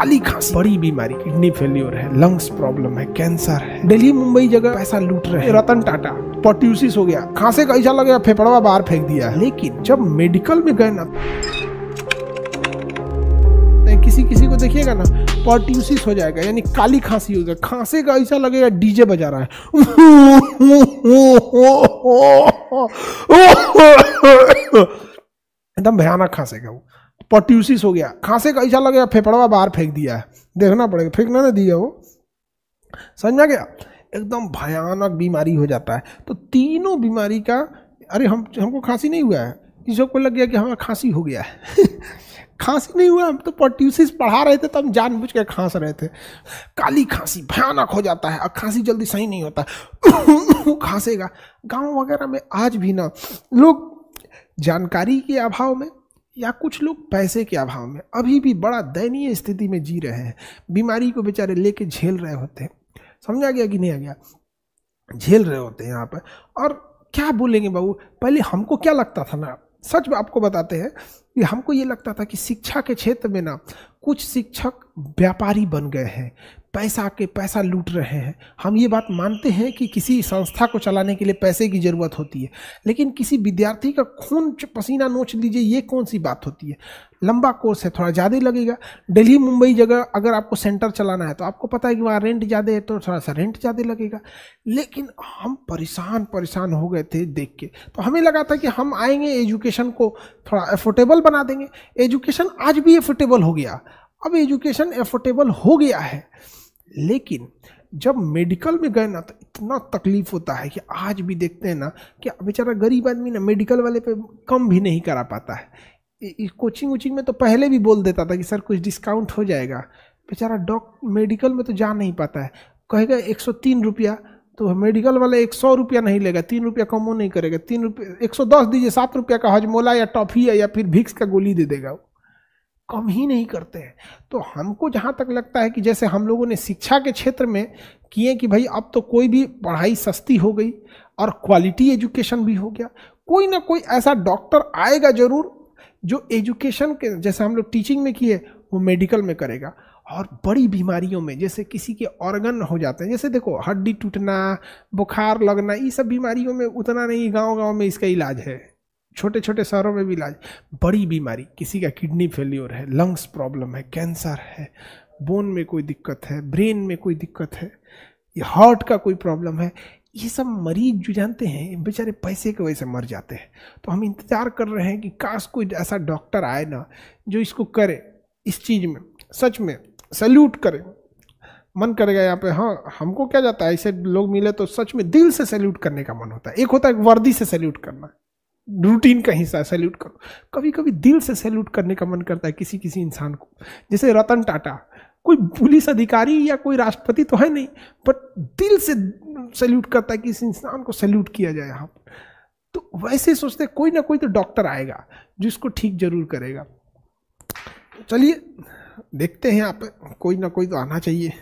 काली खांसी बड़ी बीमारी किडनी फेल्योर है लंग्स प्रॉब्लम है कैंसर है दिल्ली मुंबई जगह पैसा लूट रहे हैं रतन टाटा पोट्यूसिस हो गया खांसे का ऐसा लग गया फेफड़वा बाहर फेंक दिया लेकिन जब मेडिकल में गए ना तो किसी किसी को देखिएगा ना पॉट्यूसिस हो जाएगा यानी काली खांसी हो जाएगा खांसे का ऐसा लगेगा डीजे बजा रहा है एकदम भयानक खांसेगा वो पोट्यूसिस हो गया खांसे का ऐसा लग गया फेफड़वा बाहर फेंक दिया है देखना पड़ेगा फेंकना नहीं दिया वो समझ में गया एकदम भयानक बीमारी हो जाता है तो तीनों बीमारी का अरे हम हमको खांसी नहीं हुआ है किसी को लग गया कि हमारा खांसी हो गया है खांसी नहीं हुआ हम तो पोट्यूसिस पढ़ा रहे थे तो हम जान बुझ के खांस रहे थे काली खांसी भयानक हो जाता है और खांसी जल्दी सही नहीं होता खांसेगा गांव वगैरह में आज भी ना लोग जानकारी के अभाव में या कुछ लोग पैसे के अभाव में अभी भी बड़ा दयनीय स्थिति में जी रहे हैं बीमारी को बेचारे लेके झेल रहे होते हैं समझा गया कि नहीं आ गया झेल रहे होते हैं यहाँ पर और क्या बोलेंगे बाबू पहले हमको क्या लगता था ना सच में आपको बताते हैं कि हमको ये लगता था कि शिक्षा के क्षेत्र में ना कुछ शिक्षक व्यापारी बन गए हैं पैसा के पैसा लूट रहे हैं हम ये बात मानते हैं कि किसी संस्था को चलाने के लिए पैसे की ज़रूरत होती है लेकिन किसी विद्यार्थी का खून पसीना नोच लीजिए ये कौन सी बात होती है लंबा कोर्स है थोड़ा ज़्यादा लगेगा दिल्ली मुंबई जगह अगर आपको सेंटर चलाना है तो आपको पता है कि वहाँ रेंट ज़्यादा है तो थोड़ा सा रेंट ज़्यादा लगेगा लेकिन हम परेशान परेशान हो गए थे देख के तो हमें लगा था कि हम आएंगे एजुकेशन को थोड़ा एफोर्डेबल बना देंगे एजुकेशन आज भी एफोर्डेबल हो गया अब एजुकेशन एफोर्डेबल हो गया है लेकिन जब मेडिकल में गए ना तो इतना तकलीफ होता है कि आज भी देखते हैं ना कि बेचारा गरीब आदमी ना मेडिकल वाले पे कम भी नहीं करा पाता है कोचिंग वोचिंग में तो पहले भी बोल देता था कि सर कुछ डिस्काउंट हो जाएगा बेचारा डॉक मेडिकल में तो जा नहीं पाता है कहेगा एक सौ तीन रुपया तो मेडिकल वाला एक सौ रुपया नहीं लेगा तीन रुपया कमो नहीं करेगा तीन रुपया एक सौ दस दीजिए सात रुपया का हजमोला या टॉफी है या फिर भिक्स का गोली दे देगा वो कम ही नहीं करते हैं तो हमको जहाँ तक लगता है कि जैसे हम लोगों ने शिक्षा के क्षेत्र में किए कि भाई अब तो कोई भी पढ़ाई सस्ती हो गई और क्वालिटी एजुकेशन भी हो गया कोई ना कोई ऐसा डॉक्टर आएगा ज़रूर जो एजुकेशन के जैसे हम लोग टीचिंग में किए वो मेडिकल में करेगा और बड़ी बीमारियों में जैसे किसी के ऑर्गन हो जाते हैं जैसे देखो हड्डी टूटना बुखार लगना ये सब बीमारियों में उतना नहीं गांव गांव में इसका इलाज है छोटे छोटे शहरों में भी इलाज बड़ी बीमारी किसी का किडनी फेल्योर है लंग्स प्रॉब्लम है कैंसर है बोन में कोई दिक्कत है ब्रेन में कोई दिक्कत है हार्ट का कोई प्रॉब्लम है ये सब मरीज जो जानते हैं बेचारे पैसे की वजह से मर जाते हैं तो हम इंतज़ार कर रहे हैं कि काश कोई ऐसा डॉक्टर आए ना जो इसको करे इस चीज़ में सच में सल्यूट करे मन करेगा यहाँ पे हाँ हमको क्या जाता है ऐसे लोग मिले तो सच में दिल से सैल्यूट करने का मन होता है एक होता है वर्दी से सैल्यूट करना रूटीन का हिस्सा सैल्यूट करो कभी कभी दिल से सैल्यूट करने का मन करता है किसी किसी इंसान को जैसे रतन टाटा कोई पुलिस अधिकारी या कोई राष्ट्रपति तो है नहीं बट दिल से सैल्यूट करता है कि इस इंसान को सैल्यूट किया जाए यहाँ पर तो वैसे सोचते कोई ना कोई तो डॉक्टर आएगा जिसको ठीक जरूर करेगा चलिए देखते हैं आप कोई ना कोई तो आना चाहिए